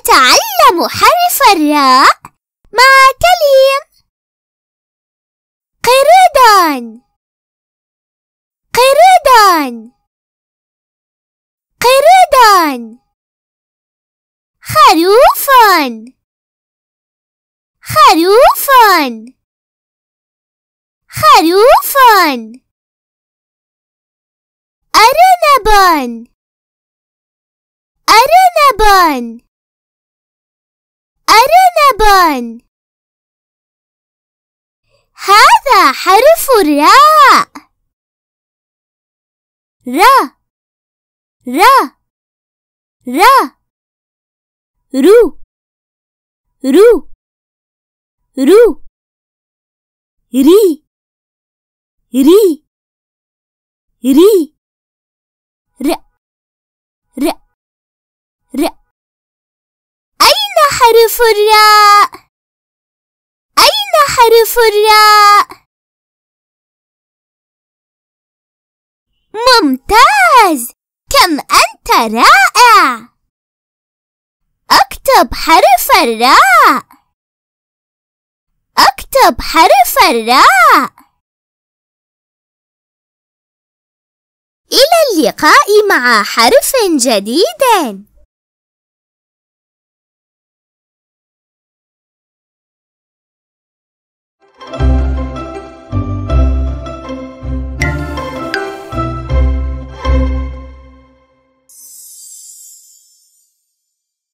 أتعلم حرف الراء مع كلمة قردان قردان قردان خروفا خروفا خروفا أرنبا أرنبا أرنب هذا حرف الراء را را را رو رو رو ري ري ري رأ حرف الراء أين حرف الراء ممتاز كم أنت رائع أكتب حرف الراء أكتب حرف الراء إلى اللقاء مع حرف جديد